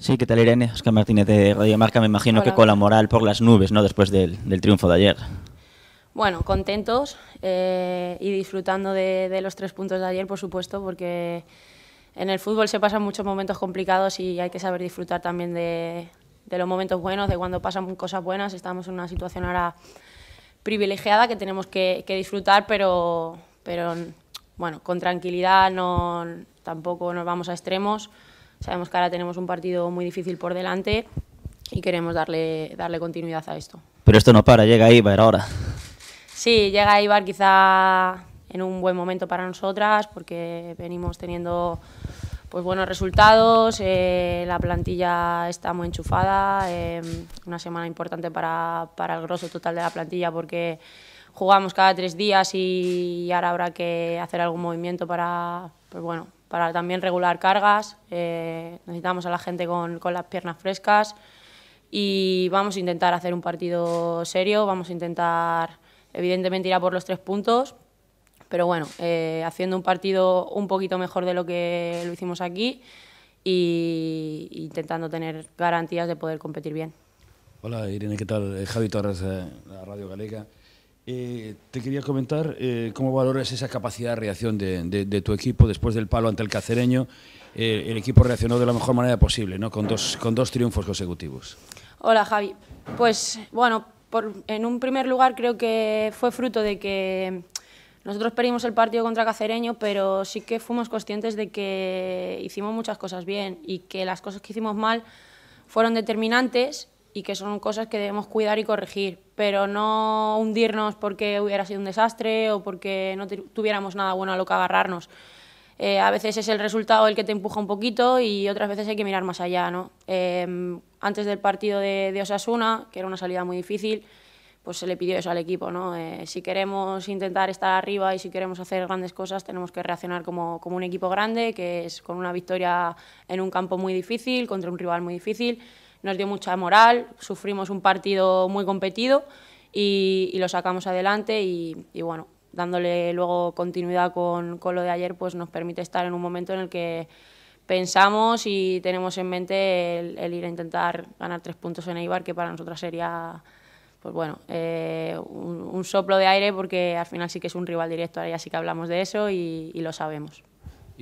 Sí, ¿qué tal Irene? Oscar Martínez de Radio Marca, me imagino que con la moral por las nubes, ¿no? Después del, del triunfo de ayer. Bueno, contentos eh, y disfrutando de, de, los tres puntos de ayer, por supuesto, porque en el fútbol se pasan muchos momentos complicados y hay que saber disfrutar también de, de los momentos buenos, de cuando pasan cosas buenas. Estamos en una situación ahora privilegiada que tenemos que, que disfrutar, pero, pero bueno, con tranquilidad, no, tampoco nos vamos a extremos Sabemos que ahora tenemos un partido muy difícil por delante y queremos darle, darle continuidad a esto. Pero esto no para, llega Ibar ahora. Sí, llega Ibar quizá en un buen momento para nosotras porque venimos teniendo pues buenos resultados, eh, la plantilla está muy enchufada, eh, una semana importante para, para, el grosso total de la plantilla porque jugamos cada tres días y ahora habrá que hacer algún movimiento para, pues bueno, para también regular cargas, eh, necesitamos a la gente con, las piernas frescas y vamos a intentar hacer un partido serio, vamos a intentar evidentemente ir a por los tres puntos, pero bueno, eh, haciendo un partido un poquito mejor de lo que lo hicimos aquí e intentando tener garantías de poder competir bien. Hola Irene, ¿qué tal? Eh, Javi Torres, la Radio Galega. Eh, te quería comentar eh, cómo valoras esa capacidad de reacción de, tu equipo después del palo ante el cacereño. Eh, el equipo reaccionó de la mejor manera posible, ¿no? con, dos, con dos triunfos consecutivos. Hola Javi. Pues bueno, en un primer lugar creo que fue fruto de que nosotros perdimos el partido contra Cacereño, pero sí que fuimos conscientes de que hicimos muchas cosas bien y que las cosas que hicimos mal fueron determinantes y que son cosas que debemos cuidar y corregir pero no hundirnos porque hubiera sido un desastre o porque no tuviéramos nada bueno a lo que agarrarnos. Eh, a veces es el resultado el que te empuja un poquito y otras veces hay que mirar más allá. ¿no? Em, antes del partido de, Osasuna, que era una salida muy difícil, pues se le pidió eso al equipo. ¿no? Eh, si queremos intentar estar arriba y si queremos hacer grandes cosas, tenemos que reaccionar como, como un equipo grande, que es con una victoria en un campo muy difícil, contra un rival muy difícil nos dio mucha moral, sufrimos un partido muy competido y, lo sacamos adelante y, bueno, dándole luego continuidad con, con, lo de ayer, pues nos permite estar en un momento en el que pensamos y tenemos en mente el, ir a intentar ganar tres puntos en Eibar, que para nosotras sería pues bueno, eh, un, soplo de aire porque al final sí que es un rival directo, ahora ya sí que hablamos de eso y lo sabemos.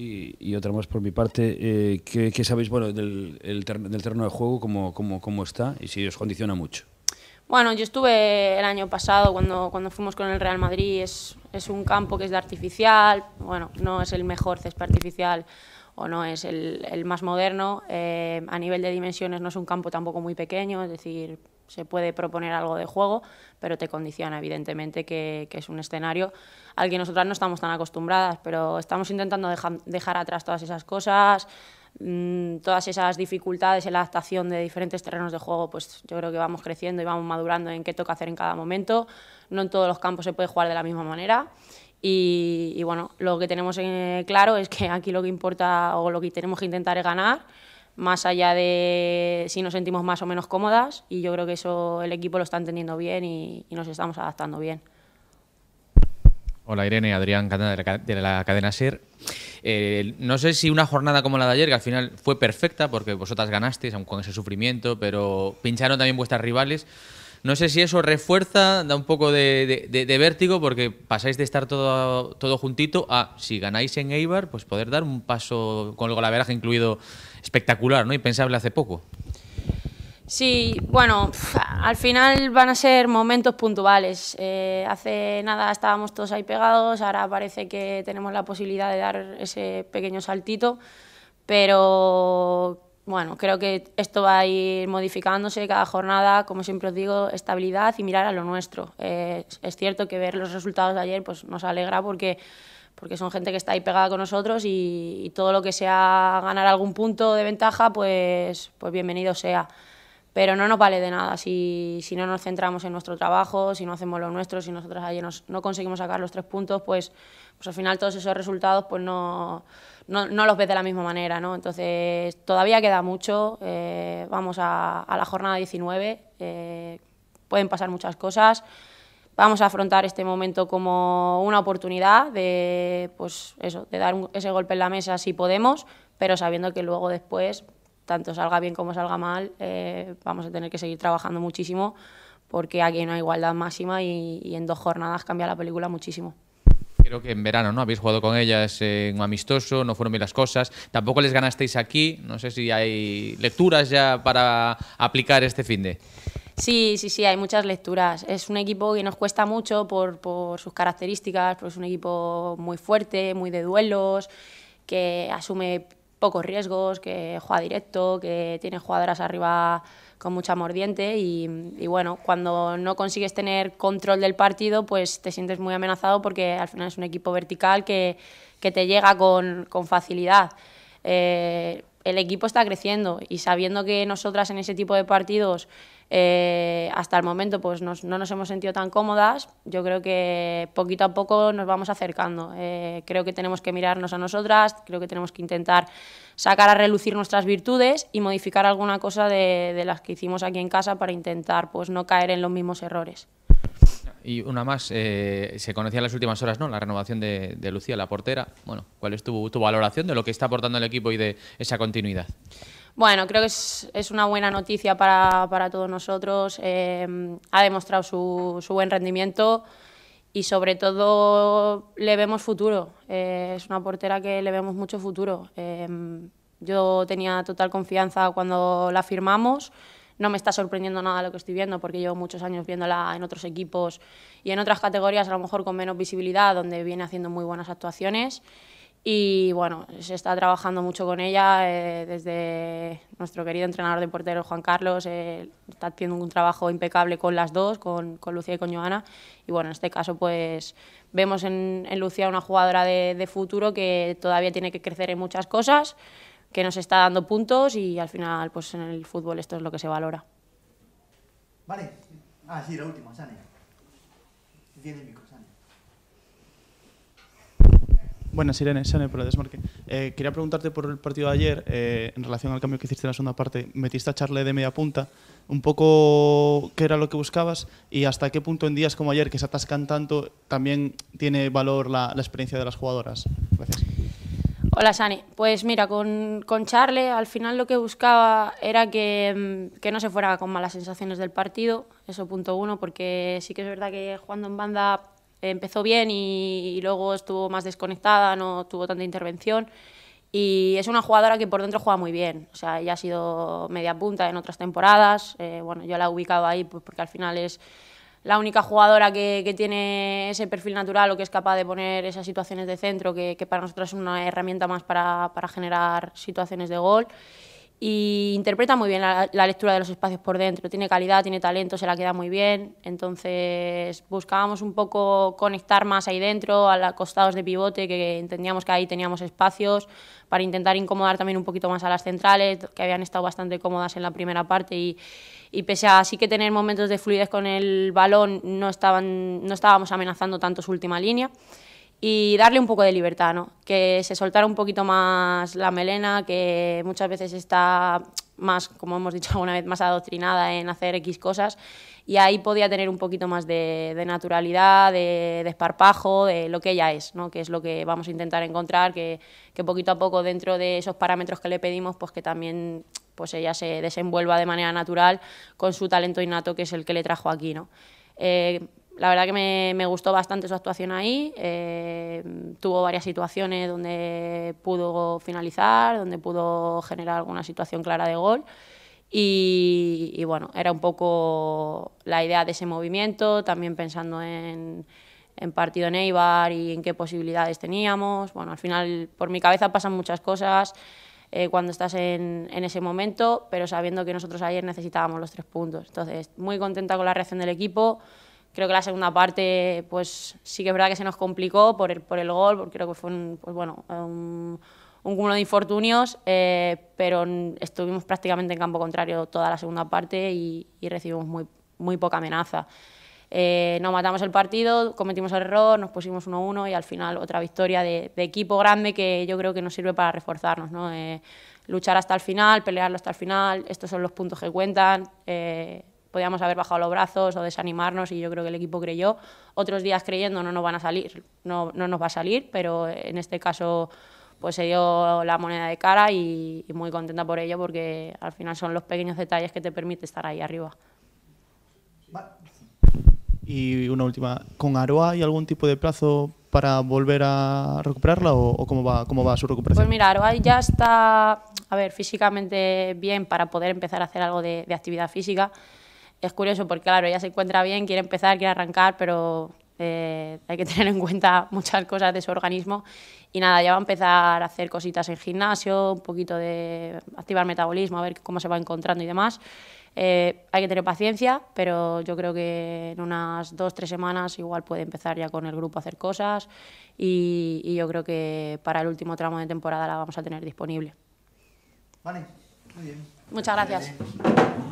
Y, otra más por mi parte, eh, ¿qué, sabéis bueno, del, del terreno de juego, cómo, está y si os condiciona mucho? Bueno, yo estuve el año pasado cuando, cuando fuimos con el Real Madrid, es, es un campo que es de artificial, bueno, no es el mejor césped artificial o no es el, más moderno. Eh, a nivel de dimensiones no es un campo tampoco muy pequeño, es decir, se puede proponer algo de juego, pero te condiciona evidentemente que, es un escenario al que nosotras no estamos tan acostumbradas, pero estamos intentando dejar atrás todas esas cosas, mm, todas esas dificultades en la adaptación de diferentes terrenos de juego, pues yo creo que vamos creciendo y vamos madurando en qué toca hacer en cada momento, no en todos los campos se puede jugar de la misma manera y, bueno, lo que tenemos eh, claro es que aquí lo que importa o lo que tenemos que intentar es ganar, más allá de si nos sentimos más o menos cómodas. Y yo creo que eso el equipo lo está entendiendo bien y, nos estamos adaptando bien. Hola Irene, Adrián de la cadena SER. Eh, no sé si una jornada como la de ayer, que al final fue perfecta porque vosotras ganasteis, aun con ese sufrimiento, pero pincharon también vuestras rivales. No sé si eso refuerza, da un poco de, vértigo, porque pasáis de estar todo, todo juntito a, si ganáis en Eibar, pues poder dar un paso con el golaveraje incluido espectacular, ¿no? pensable hace poco. Sí, bueno, al final van a ser momentos puntuales. Eh, hace nada estábamos todos ahí pegados, ahora parece que tenemos la posibilidad de dar ese pequeño saltito, pero bueno, creo que esto va a ir modificándose cada jornada, como siempre os digo, estabilidad y mirar a lo nuestro. Eh, es cierto que ver los resultados de ayer pues, nos alegra porque, porque son gente que está ahí pegada con nosotros y, todo lo que sea ganar algún punto de ventaja, pues, pues bienvenido sea. Pero no nos vale de nada si, si no nos centramos en nuestro trabajo, si no hacemos lo nuestro, si nosotros ayer no conseguimos sacar los tres puntos, pues, pues al final todos esos resultados pues no no, los ves de la misma manera, ¿no? Entonces, todavía queda mucho, eh, vamos a, la jornada 19, eh, pueden pasar muchas cosas, vamos a afrontar este momento como una oportunidad de, pues de dar ese golpe en la mesa si podemos, pero sabiendo que luego después, tanto salga bien como salga mal, eh, vamos a tener que seguir trabajando muchísimo porque aquí no hay igualdad máxima y en dos jornadas cambia la película muchísimo creo que en verano, ¿no? Habéis jugado con ellas en un amistoso, no fueron bien las cosas. Tampoco les ganasteis aquí. No sé si hay lecturas ya para aplicar este fin de. Sí, sí, sí, hay muchas lecturas. Es un equipo que nos cuesta mucho por, por sus características, porque es un equipo muy fuerte, muy de duelos, que asume pocos riesgos, que juega directo, que tiene jugadoras arriba con mucha mordiente y, bueno, cuando no consigues tener control del partido, pues te sientes muy amenazado porque al final es un equipo vertical que, te llega con, facilidad. Eh, el equipo está creciendo y sabiendo que nosotras en ese tipo de partidos eh, hasta el momento pues no nos hemos sentido tan cómodas, yo creo que poquito a poco nos vamos acercando. Eh, creo que tenemos que mirarnos a nosotras, creo que tenemos que intentar sacar a relucir nuestras virtudes y modificar alguna cosa de, de las que hicimos aquí en casa para intentar pues no caer en los mismos errores. Y una más, eh, se conocía en las últimas horas, ¿no? La renovación de, Lucía, la portera. Bueno, ¿cuál es tu, valoración de lo que está aportando el equipo y de esa continuidad? Bueno, creo que es, es, una buena noticia para, para todos nosotros. Eh, ha demostrado su, su, buen rendimiento y sobre todo le vemos futuro. Eh, es una portera que le vemos mucho futuro. yo tenía total confianza cuando la firmamos no me está sorprendiendo nada lo que estoy viendo, porque llevo muchos años viéndola en otros equipos y en otras categorías, a lo mejor con menos visibilidad, donde viene haciendo muy buenas actuaciones. Y bueno, se está trabajando mucho con ella eh, desde nuestro querido entrenador de porteros, Juan Carlos. Eh, está haciendo un trabajo impecable con las dos, con, con, Lucía y con Joana. Y bueno, en este caso, pues vemos en, en Lucía una jugadora de, de futuro que todavía tiene que crecer en muchas cosas que nos está dando puntos y al final pues en el fútbol esto es lo que se valora. Vale. Ah, sí, la última, Sane. Tiene micro, Buenas, Irene, Sane, por el desmarque. Eh, quería preguntarte por el partido de ayer, eh, en relación al cambio que hiciste en la segunda parte. Metiste a Charle de media punta, un poco qué era lo que buscabas y hasta qué punto en días como ayer, que se atascan tanto, también tiene valor la, la experiencia de las jugadoras. Hola Sani, pues mira, con, con Charle al final lo que buscaba era mm, que, no se fuera con malas sensaciones del partido, eso punto uno, porque sí que es verdad que jugando en banda empezó bien y, luego estuvo más desconectada, no tuvo tanta intervención y es una jugadora que por dentro juega muy bien, o sea, ella ha sido media punta en otras temporadas, eh, bueno, yo la he ubicado ahí pues, porque al final es la única jugadora que, tiene ese perfil natural o que es capaz de poner esas situaciones de centro, que, para nosotros es una herramienta más para, para generar situaciones de gol y interpreta muy bien la, lectura de los espacios por dentro, tiene calidad, tiene talento, se la queda muy bien, entonces buscábamos un poco conectar más ahí dentro, a los costados de pivote, que entendíamos que ahí teníamos espacios, para intentar incomodar también un poquito más a las centrales, que habían estado bastante cómodas en la primera parte y, pese a sí que tener momentos de fluidez con el balón, no, estaban, no estábamos amenazando tanto su última línea y darle un poco de libertad, ¿no? Que se soltara un poquito más la melena, que muchas veces está más, como hemos dicho alguna vez, más adoctrinada en hacer X cosas y ahí podía tener un poquito más de, naturalidad, de esparpajo, de, lo que ella es, ¿no? que es lo que vamos a intentar encontrar, que, poquito a poco dentro de esos parámetros que le pedimos, pues que también pues ella se desenvuelva de manera natural con su talento innato que es el que le trajo aquí. ¿no? Eh, la verdad que me, gustó bastante su actuación ahí. Eh, tuvo varias situaciones donde pudo finalizar, donde pudo generar alguna situación clara de gol. Y, bueno, era un poco la idea de ese movimiento, también pensando en, en partido en Eibar y en qué posibilidades teníamos. Bueno, al final por mi cabeza pasan muchas cosas eh, cuando estás en, en, ese momento, pero sabiendo que nosotros ayer necesitábamos los tres puntos. Entonces, muy contenta con la reacción del equipo. Creo que la segunda parte, pues sí que es verdad que se nos complicó por el, por el gol, porque creo que fue un, pues, bueno, un, cúmulo de infortunios, eh, pero estuvimos prácticamente en campo contrario toda la segunda parte y, recibimos muy, muy poca amenaza. Eh, nos matamos el partido, cometimos el error, nos pusimos 1-1 y al final otra victoria de, equipo grande que yo creo que nos sirve para reforzarnos, ¿no? Eh, luchar hasta el final, pelearlo hasta el final, estos son los puntos que cuentan. Eh, podíamos haber bajado los brazos o desanimarnos y yo creo que el equipo creyó. Otros días creyendo no nos van a salir, no, no nos va a salir, pero en este caso pues se dio la moneda de cara y, muy contenta por ello porque al final son los pequeños detalles que te permite estar ahí arriba. Y una última, ¿con Aroa hay algún tipo de plazo para volver a recuperarla o, cómo, va, cómo va su recuperación? Pues mira, Aroa ya está, a ver, físicamente bien para poder empezar a hacer algo de, de actividad física es curioso porque, claro, ella se encuentra bien, quiere empezar, quiere arrancar, pero eh, hay que tener en cuenta muchas cosas de su organismo. Y nada, ya va a empezar a hacer cositas en gimnasio, un poquito de activar metabolismo, a ver cómo se va encontrando y demás. Eh, hay que tener paciencia, pero yo creo que en unas dos, tres semanas igual puede empezar ya con el grupo a hacer cosas y, y yo creo que para el último tramo de temporada la vamos a tener disponible. Vale, muy bien. Muchas gracias.